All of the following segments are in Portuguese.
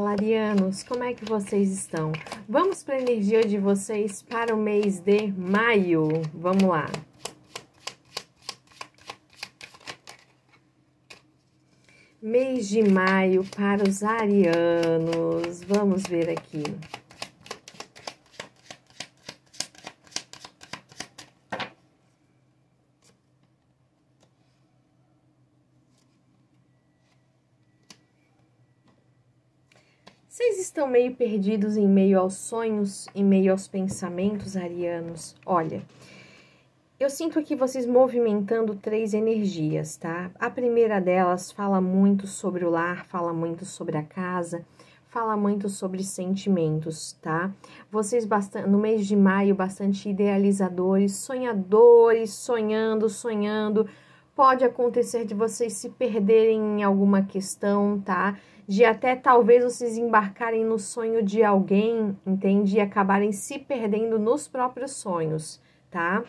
Larianos, como é que vocês estão? Vamos para a energia de vocês para o mês de maio. Vamos lá. Mês de maio para os arianos. Vamos ver aqui. estão meio perdidos em meio aos sonhos, em meio aos pensamentos arianos, olha, eu sinto aqui vocês movimentando três energias, tá? A primeira delas fala muito sobre o lar, fala muito sobre a casa, fala muito sobre sentimentos, tá? Vocês bastante, no mês de maio bastante idealizadores, sonhadores, sonhando, sonhando. Pode acontecer de vocês se perderem em alguma questão, tá? de até talvez vocês embarcarem no sonho de alguém, entende? E acabarem se perdendo nos próprios sonhos, tá?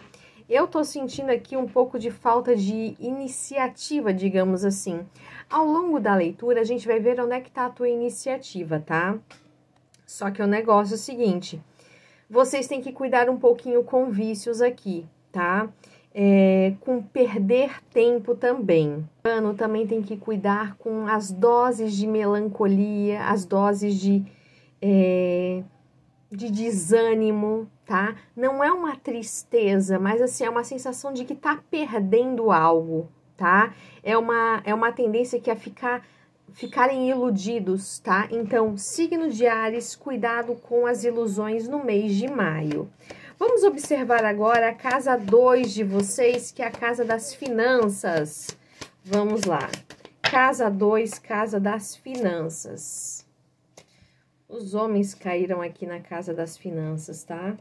Eu tô sentindo aqui um pouco de falta de iniciativa, digamos assim. Ao longo da leitura, a gente vai ver onde é que tá a tua iniciativa, tá? Só que o negócio é o seguinte, vocês têm que cuidar um pouquinho com vícios aqui, tá? Tá? é, com perder tempo também. O ano também tem que cuidar com as doses de melancolia, as doses de, é, de desânimo, tá? Não é uma tristeza, mas assim, é uma sensação de que tá perdendo algo, tá? É uma, é uma tendência que a é ficar ficarem iludidos, tá? Então, signo de Ares, cuidado com as ilusões no mês de maio. Vamos observar agora a casa 2 de vocês, que é a casa das finanças. Vamos lá. Casa 2, casa das finanças. Os homens caíram aqui na casa das finanças, tá?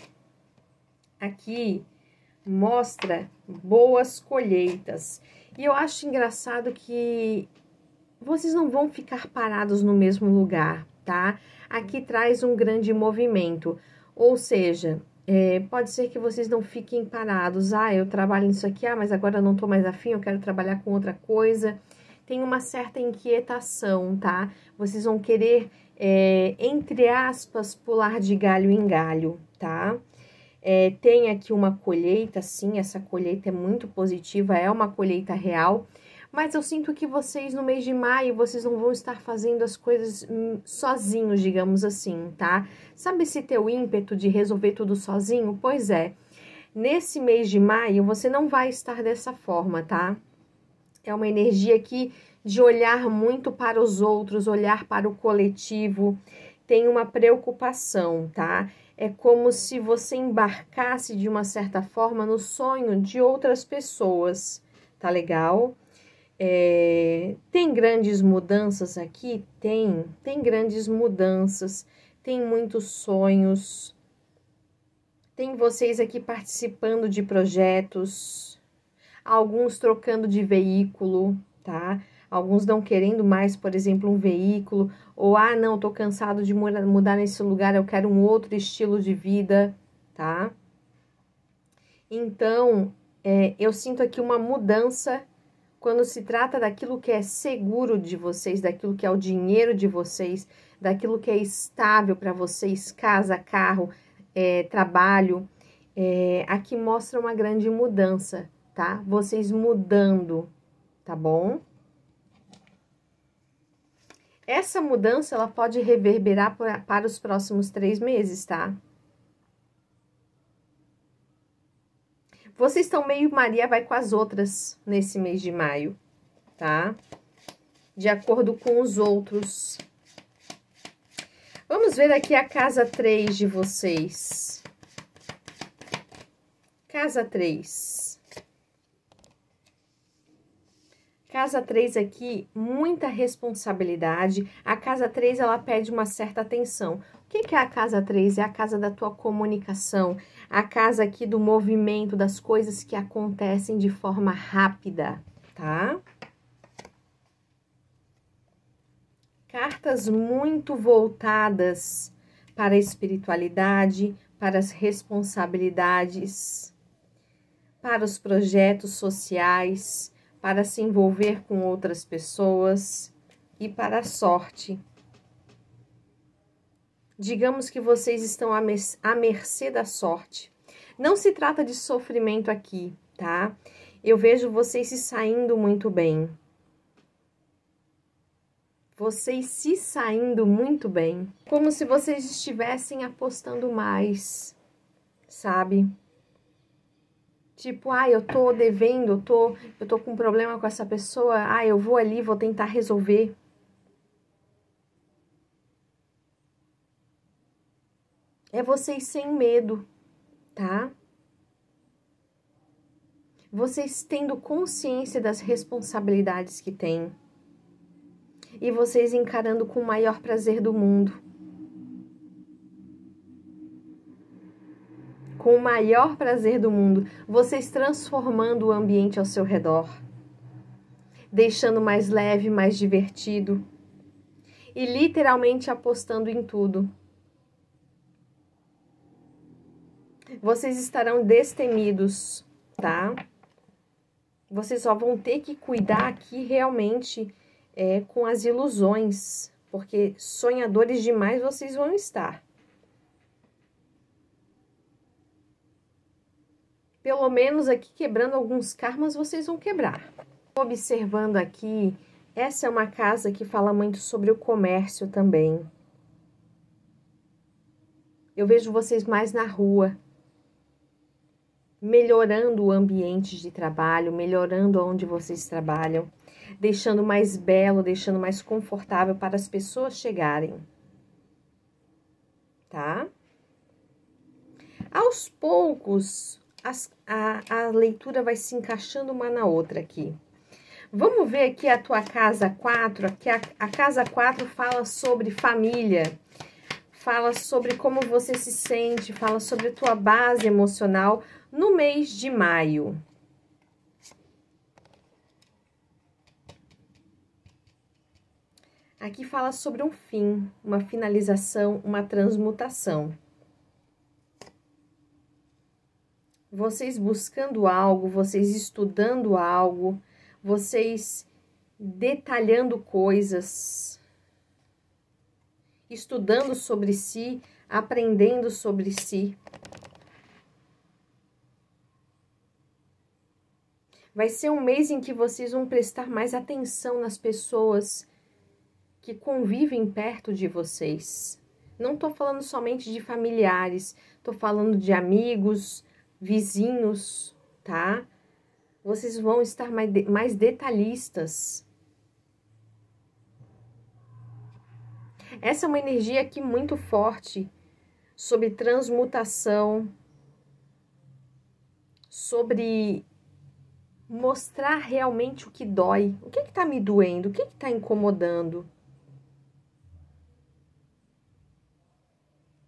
Aqui mostra boas colheitas. E eu acho engraçado que vocês não vão ficar parados no mesmo lugar, tá? Aqui traz um grande movimento, ou seja, é, pode ser que vocês não fiquem parados. Ah, eu trabalho nisso aqui, ah, mas agora eu não tô mais afim, eu quero trabalhar com outra coisa. Tem uma certa inquietação, tá? Vocês vão querer, é, entre aspas, pular de galho em galho, tá? É, tem aqui uma colheita, sim, essa colheita é muito positiva, é uma colheita real mas eu sinto que vocês no mês de maio, vocês não vão estar fazendo as coisas hum, sozinhos, digamos assim, tá? Sabe esse teu ímpeto de resolver tudo sozinho? Pois é, nesse mês de maio você não vai estar dessa forma, tá? É uma energia que de olhar muito para os outros, olhar para o coletivo, tem uma preocupação, tá? É como se você embarcasse de uma certa forma no sonho de outras pessoas, tá legal? É, tem grandes mudanças aqui? Tem, tem grandes mudanças, tem muitos sonhos, tem vocês aqui participando de projetos, alguns trocando de veículo, tá? Alguns não querendo mais, por exemplo, um veículo, ou ah, não, tô cansado de mudar nesse lugar, eu quero um outro estilo de vida, tá? Então, é, eu sinto aqui uma mudança quando se trata daquilo que é seguro de vocês, daquilo que é o dinheiro de vocês, daquilo que é estável para vocês casa, carro, é, trabalho é, aqui mostra uma grande mudança, tá? Vocês mudando, tá bom? Essa mudança ela pode reverberar para os próximos três meses, tá? Vocês estão meio Maria vai com as outras nesse mês de maio, tá? De acordo com os outros. Vamos ver aqui a casa 3 de vocês. Casa 3. Casa 3 aqui, muita responsabilidade. A casa 3, ela pede uma certa atenção. O que, que é a casa 3? É a casa da tua comunicação, a casa aqui do movimento, das coisas que acontecem de forma rápida, tá? Cartas muito voltadas para a espiritualidade, para as responsabilidades, para os projetos sociais, para se envolver com outras pessoas e para a sorte. Digamos que vocês estão à, mercê da sorte. Não se trata de sofrimento aqui, tá? Eu vejo vocês se saindo muito bem. Vocês se saindo muito bem. Como se vocês estivessem apostando mais, sabe? Tipo, ah, eu tô devendo, eu tô, eu tô com um problema com essa pessoa, ah, eu vou ali, vou tentar resolver. é vocês sem medo, tá? Vocês tendo consciência das responsabilidades que têm. E vocês encarando com o maior prazer do mundo. Com o maior prazer do mundo. Vocês transformando o ambiente ao seu redor. Deixando mais leve, mais divertido. E literalmente apostando em tudo vocês estarão destemidos, tá? Vocês só vão ter que cuidar aqui realmente é, com as ilusões, porque sonhadores demais vocês vão estar. Pelo menos aqui quebrando alguns karmas vocês vão quebrar. Observando aqui, essa é uma casa que fala muito sobre o comércio também. Eu vejo vocês mais na rua, melhorando o ambiente de trabalho, melhorando onde vocês trabalham, deixando mais belo, deixando mais confortável para as pessoas chegarem. Tá? Aos poucos, as, a, a leitura vai se encaixando uma na outra aqui. Vamos ver aqui a tua casa 4. Aqui a, a casa 4 fala sobre família, fala sobre como você se sente, fala sobre a tua base emocional, no mês de maio. Aqui fala sobre um fim, uma finalização, uma transmutação. Vocês buscando algo, vocês estudando algo, vocês detalhando coisas, estudando sobre si, aprendendo sobre si. Vai ser um mês em que vocês vão prestar mais atenção nas pessoas que convivem perto de vocês. Não estou falando somente de familiares, estou falando de amigos, vizinhos, tá? Vocês vão estar mais, mais detalhistas. Essa é uma energia aqui muito forte sobre transmutação, sobre mostrar realmente o que dói. O que é que tá me doendo? O que é que tá incomodando?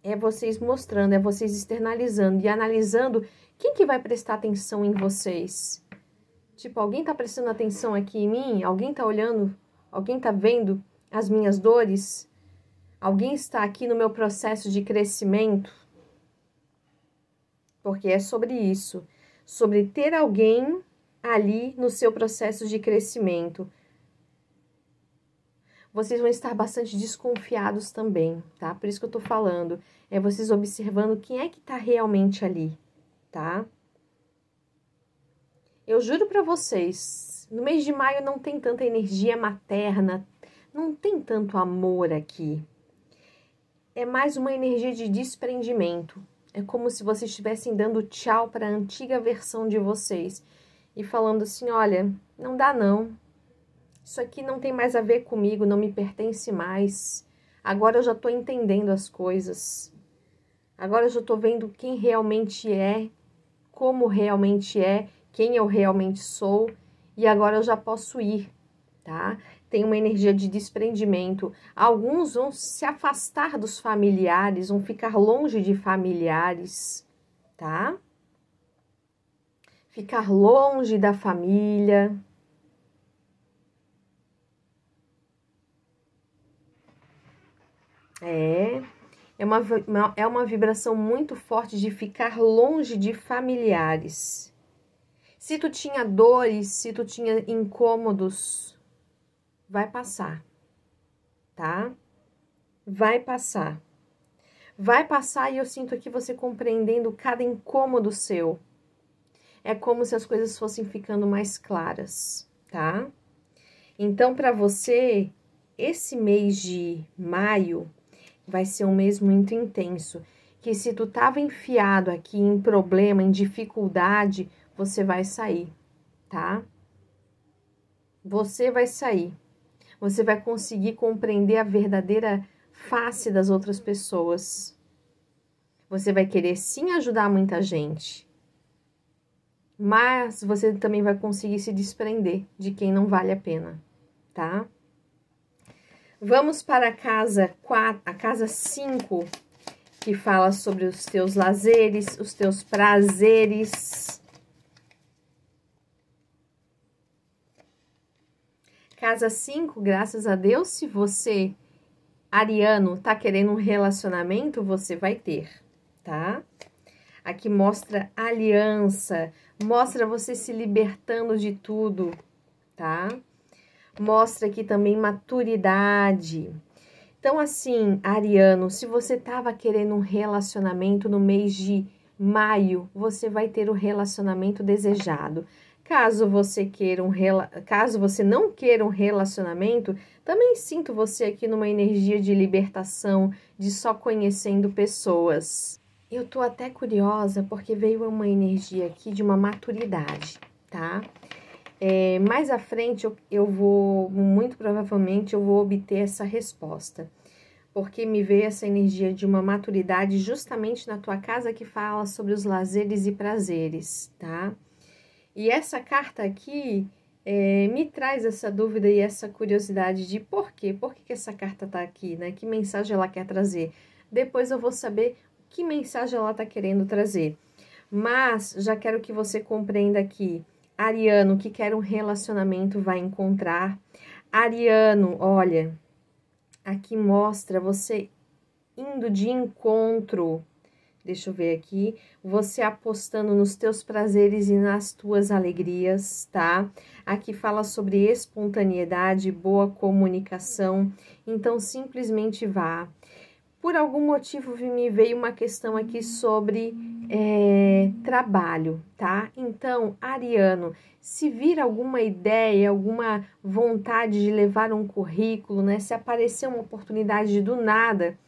É vocês mostrando, é vocês externalizando e analisando quem que vai prestar atenção em vocês. Tipo, alguém tá prestando atenção aqui em mim? Alguém tá olhando? Alguém tá vendo as minhas dores? Alguém está aqui no meu processo de crescimento? Porque é sobre isso, sobre ter alguém ali no seu processo de crescimento. Vocês vão estar bastante desconfiados também, tá? Por isso que eu tô falando. É vocês observando quem é que tá realmente ali, tá? Eu juro para vocês, no mês de maio não tem tanta energia materna, não tem tanto amor aqui. É mais uma energia de desprendimento. É como se vocês estivessem dando tchau para a antiga versão de vocês e falando assim: olha, não dá não. Isso aqui não tem mais a ver comigo, não me pertence mais. Agora eu já estou entendendo as coisas. Agora eu já estou vendo quem realmente é, como realmente é, quem eu realmente sou. E agora eu já posso ir, tá? Tem uma energia de desprendimento. Alguns vão se afastar dos familiares, vão ficar longe de familiares, tá? ficar longe da família. É, é uma, é uma vibração muito forte de ficar longe de familiares. Se tu tinha dores, se tu tinha incômodos, vai passar, tá? Vai passar. Vai passar e eu sinto aqui você compreendendo cada incômodo seu é como se as coisas fossem ficando mais claras, tá? Então, para você, esse mês de maio vai ser um mês muito intenso, que se tu tava enfiado aqui em problema, em dificuldade, você vai sair, tá? Você vai sair. Você vai conseguir compreender a verdadeira face das outras pessoas. Você vai querer sim ajudar muita gente, mas você também vai conseguir se desprender de quem não vale a pena, tá? Vamos para a casa 4, a casa 5, que fala sobre os teus lazeres, os teus prazeres. Casa 5, graças a Deus, se você, ariano, tá querendo um relacionamento, você vai ter, tá? Tá? Aqui mostra aliança, mostra você se libertando de tudo, tá? Mostra aqui também maturidade. Então, assim, Ariano, se você estava querendo um relacionamento no mês de maio, você vai ter o relacionamento desejado. Caso você queira um rela... caso você não queira um relacionamento, também sinto você aqui numa energia de libertação, de só conhecendo pessoas. Eu tô até curiosa porque veio uma energia aqui de uma maturidade, tá? É, mais à frente eu, eu vou, muito provavelmente, eu vou obter essa resposta. Porque me veio essa energia de uma maturidade justamente na tua casa que fala sobre os lazeres e prazeres, tá? E essa carta aqui é, me traz essa dúvida e essa curiosidade de por quê? Por que, que essa carta tá aqui, né? Que mensagem ela quer trazer? Depois eu vou saber que mensagem ela está querendo trazer. Mas já quero que você compreenda que Ariano que quer um relacionamento vai encontrar. Ariano, olha, aqui mostra você indo de encontro. Deixa eu ver aqui, você apostando nos teus prazeres e nas tuas alegrias, tá? Aqui fala sobre espontaneidade, boa comunicação. Então simplesmente vá, por algum motivo me veio uma questão aqui sobre é, trabalho, tá? Então, Ariano, se vir alguma ideia, alguma vontade de levar um currículo, né? Se aparecer uma oportunidade do nada,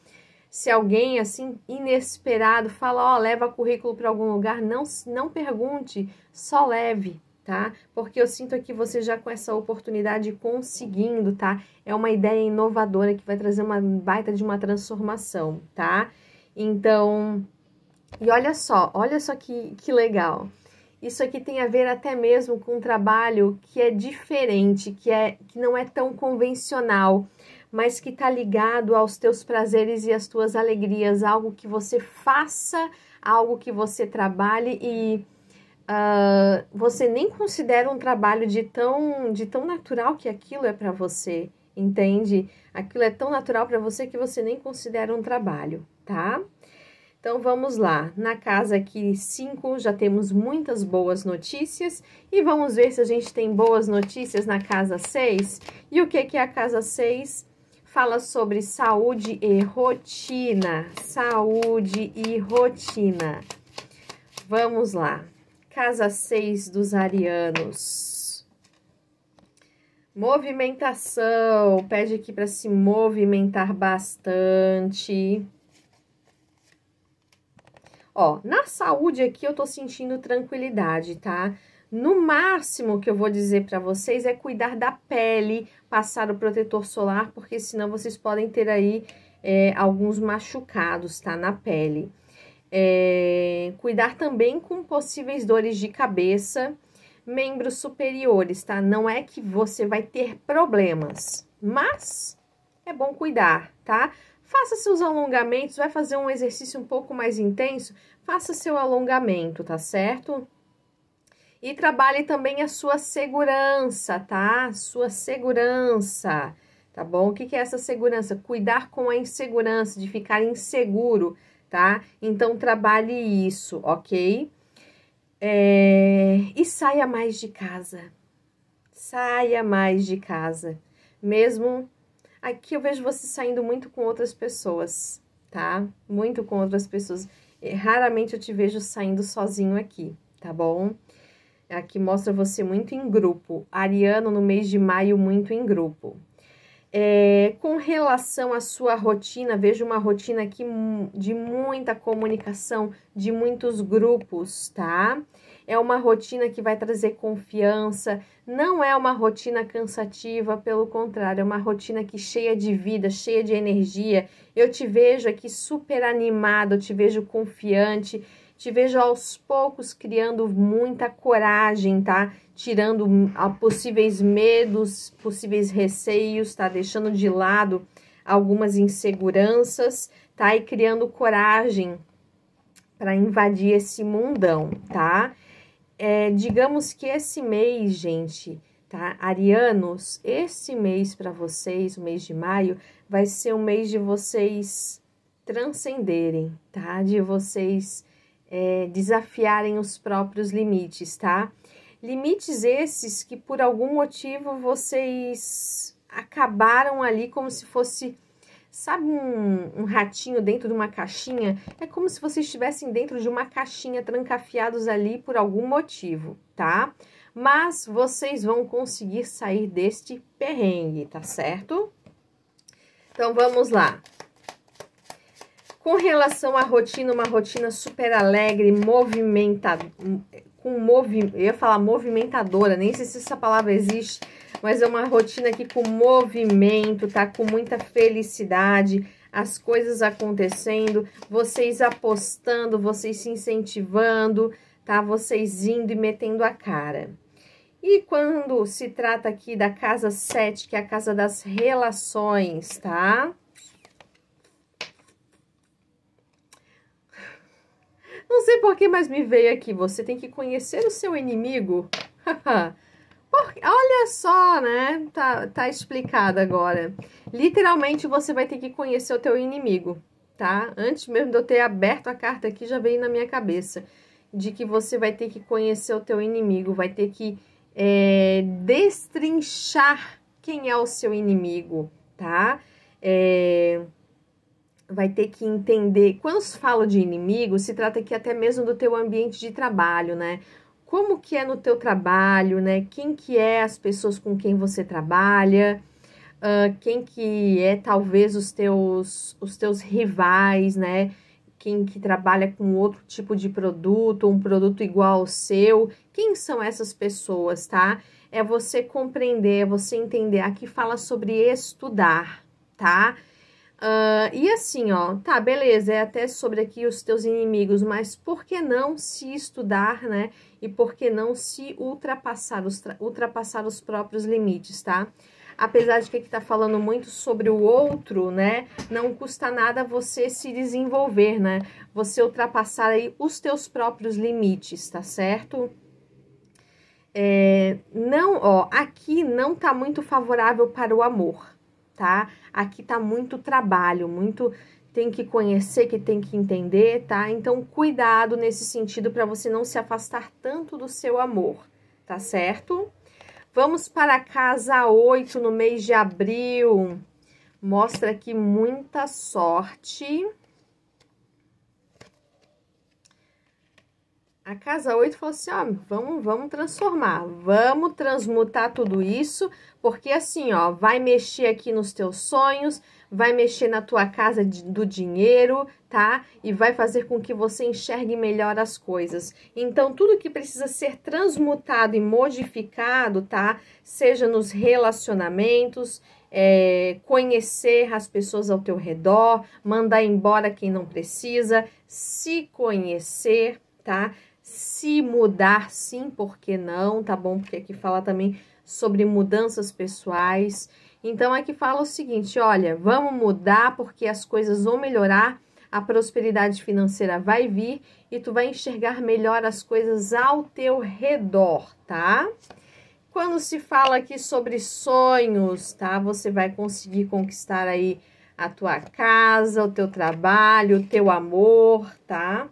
se alguém assim inesperado fala, ó, oh, leva currículo para algum lugar, não não pergunte, só leve, tá? Porque eu sinto aqui você já com essa oportunidade conseguindo, tá? É uma ideia inovadora que vai trazer uma baita de uma transformação, tá? Então, e olha só, olha só que, que legal. Isso aqui tem a ver até mesmo com um trabalho que é diferente, que, é, que não é tão convencional, mas que está ligado aos teus prazeres e às tuas alegrias, algo que você faça, algo que você trabalhe e uh, você nem considera um trabalho de tão, de tão natural que aquilo é para você, entende? Aquilo é tão natural para você que você nem considera um trabalho, tá? Então vamos lá, na casa aqui 5 já temos muitas boas notícias e vamos ver se a gente tem boas notícias na casa 6. E o que, que é a casa 6? Fala sobre saúde e rotina, saúde e rotina. Vamos lá. Casa 6 dos arianos. Movimentação, pede aqui para se movimentar bastante. Ó, na saúde aqui eu tô sentindo tranquilidade, tá? No máximo que eu vou dizer para vocês é cuidar da pele, passar o protetor solar, porque senão vocês podem ter aí é, alguns machucados, tá? Na pele. É, cuidar também com possíveis dores de cabeça, membros superiores, tá? Não é que você vai ter problemas, mas é bom cuidar, tá? Faça seus alongamentos, vai fazer um exercício um pouco mais intenso, faça seu alongamento, tá certo? E trabalhe também a sua segurança, tá? Sua segurança, tá bom? O que é essa segurança? Cuidar com a insegurança, de ficar inseguro, tá? Então, trabalhe isso, ok? É... E saia mais de casa. Saia mais de casa. Mesmo aqui eu vejo você saindo muito com outras pessoas, tá? Muito com outras pessoas. É, raramente eu te vejo saindo sozinho aqui, tá bom? Aqui mostra você muito em grupo. Ariano no mês de maio muito em grupo. É, com relação à sua rotina, vejo uma rotina aqui de muita comunicação, de muitos grupos, tá? É uma rotina que vai trazer confiança, não é uma rotina cansativa, pelo contrário, é uma rotina que cheia de vida, cheia de energia. Eu te vejo aqui super animado, eu te vejo confiante, te vejo aos poucos criando muita coragem, tá? Tirando hum, possíveis medos, possíveis receios, tá? Deixando de lado algumas inseguranças, tá? E criando coragem para invadir esse mundão, tá? É, digamos que esse mês, gente, tá? Arianos, esse mês para vocês, o mês de maio, vai ser o mês de vocês transcenderem, tá? De vocês é, desafiarem os próprios limites, tá? Limites esses que por algum motivo vocês acabaram ali como se fosse, sabe, um, um ratinho dentro de uma caixinha? É como se vocês estivessem dentro de uma caixinha trancafiados ali por algum motivo, tá? Mas vocês vão conseguir sair deste perrengue, tá certo? Então vamos lá. Com relação à rotina, uma rotina super alegre, movimentada, com movi, eu ia falar movimentadora, nem sei se essa palavra existe, mas é uma rotina aqui com movimento, tá? Com muita felicidade, as coisas acontecendo, vocês apostando, vocês se incentivando, tá? Vocês indo e metendo a cara. E quando se trata aqui da casa 7, que é a casa das relações, tá? sei por que mas me veio aqui. Você tem que conhecer o seu inimigo. Porque, olha só, né? Tá, tá explicado agora. Literalmente, você vai ter que conhecer o teu inimigo, tá? Antes mesmo de eu ter aberto a carta aqui, já veio na minha cabeça. De que você vai ter que conhecer o teu inimigo. Vai ter que é, destrinchar quem é o seu inimigo, tá? É vai ter que entender. Quando se fala de inimigo, se trata aqui até mesmo do teu ambiente de trabalho, né? Como que é no teu trabalho, né? Quem que é as pessoas com quem você trabalha? Uh, quem que é talvez os teus os teus rivais, né? Quem que trabalha com outro tipo de produto, um produto igual ao seu? Quem são essas pessoas, tá? É você compreender, é você entender. Aqui fala sobre estudar, tá? Uh, e assim, ó, tá, beleza, é até sobre aqui os teus inimigos, mas por que não se estudar, né? E por que não se ultrapassar os, ultrapassar os próprios limites, tá? Apesar de que aqui tá falando muito sobre o outro, né? Não custa nada você se desenvolver, né? Você ultrapassar aí os teus próprios limites, tá certo? É, não, ó, aqui não tá muito favorável para o amor, tá? Aqui tá muito trabalho, muito tem que conhecer, que tem que entender, tá? Então, cuidado nesse sentido para você não se afastar tanto do seu amor, tá certo? Vamos para a casa 8 no mês de abril. Mostra aqui muita sorte. A casa 8 falou assim, ó, vamos, vamos transformar, vamos transmutar tudo isso, porque assim, ó, vai mexer aqui nos teus sonhos, vai mexer na tua casa de, do dinheiro, tá? E vai fazer com que você enxergue melhor as coisas. Então, tudo que precisa ser transmutado e modificado, tá? Seja nos relacionamentos, é, conhecer as pessoas ao teu redor, mandar embora quem não precisa, se conhecer, tá? se mudar, sim, por que não, tá bom? Porque aqui fala também sobre mudanças pessoais. Então, aqui fala o seguinte: olha, vamos mudar porque as coisas vão melhorar, a prosperidade financeira vai vir e tu vai enxergar melhor as coisas ao teu redor, tá? Quando se fala aqui sobre sonhos, tá? Você vai conseguir conquistar aí a tua casa, o teu trabalho, o teu amor, tá?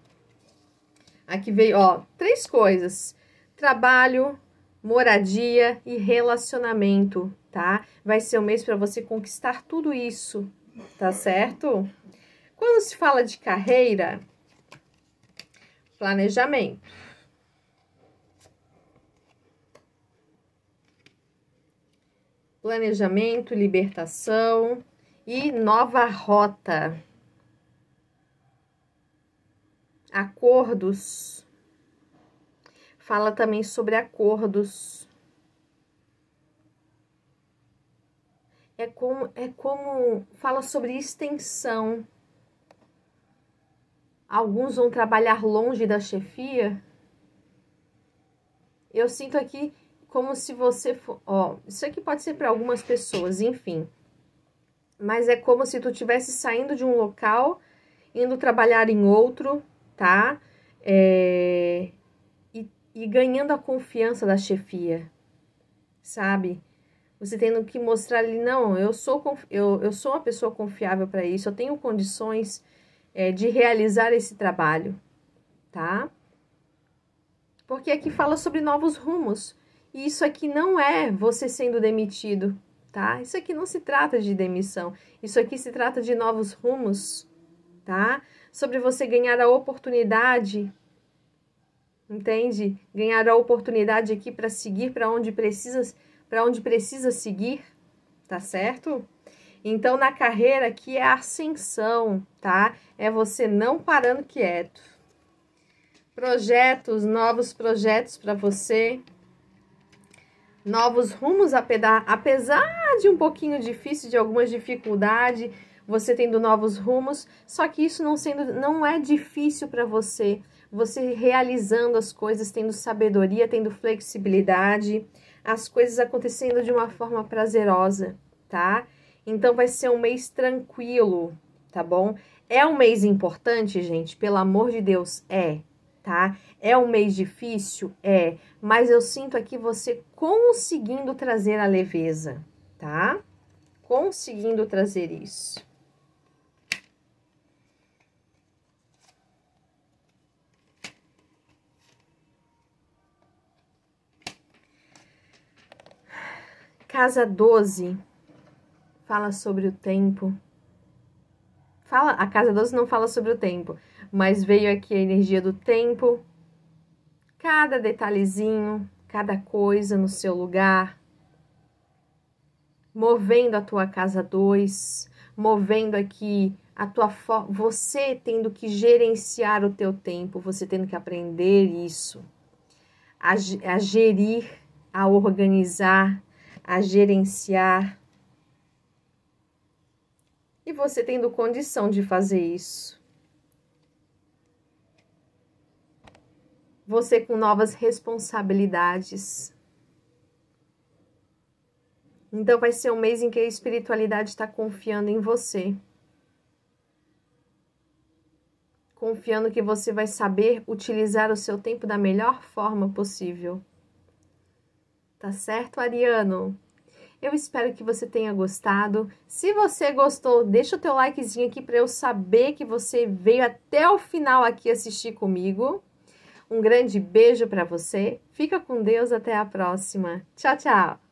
Aqui veio, ó, três coisas: trabalho, moradia e relacionamento, tá? Vai ser um mês para você conquistar tudo isso, tá certo? Quando se fala de carreira, planejamento. Planejamento, libertação e nova rota acordos. Fala também sobre acordos. É como, é como fala sobre extensão. Alguns vão trabalhar longe da chefia. Eu sinto aqui como se você for, ó, isso aqui pode ser para algumas pessoas, enfim. Mas é como se tu tivesse saindo de um local, indo trabalhar em outro, é, e, e ganhando a confiança da chefia, sabe? Você tendo que mostrar ali, não, eu sou, eu, eu sou uma pessoa confiável para isso, eu tenho condições é, de realizar esse trabalho, tá? Porque aqui fala sobre novos rumos. E isso aqui não é você sendo demitido, tá? Isso aqui não se trata de demissão. Isso aqui se trata de novos rumos, tá? sobre você ganhar a oportunidade, entende? Ganhar a oportunidade aqui para seguir para onde precisa, para onde precisa seguir, tá certo? Então, na carreira aqui é ascensão, tá? É você não parando quieto. Projetos, novos projetos para você. Novos rumos, apesar de um pouquinho difícil, de algumas dificuldades você tendo novos rumos, só que isso não sendo não é difícil para você, você realizando as coisas, tendo sabedoria, tendo flexibilidade, as coisas acontecendo de uma forma prazerosa, tá? Então vai ser um mês tranquilo, tá bom? É um mês importante, gente, pelo amor de Deus, é, tá? É um mês difícil, é, mas eu sinto aqui você conseguindo trazer a leveza, tá? Conseguindo trazer isso. Casa 12 fala sobre o tempo. Fala, a Casa 12 não fala sobre o tempo, mas veio aqui a energia do tempo. Cada detalhezinho, cada coisa no seu lugar. Movendo a tua Casa 2, movendo aqui a tua você tendo que gerenciar o teu tempo, você tendo que aprender isso, a, a gerir, a organizar, a gerenciar. E você tendo condição de fazer isso. Você com novas responsabilidades. Então, vai ser um mês em que a espiritualidade está confiando em você. Confiando que você vai saber utilizar o seu tempo da melhor forma possível. Tá certo, Ariano? Eu espero que você tenha gostado. Se você gostou, deixa o teu likezinho aqui para eu saber que você veio até o final aqui assistir comigo. Um grande beijo para você. Fica com Deus até a próxima. Tchau, tchau.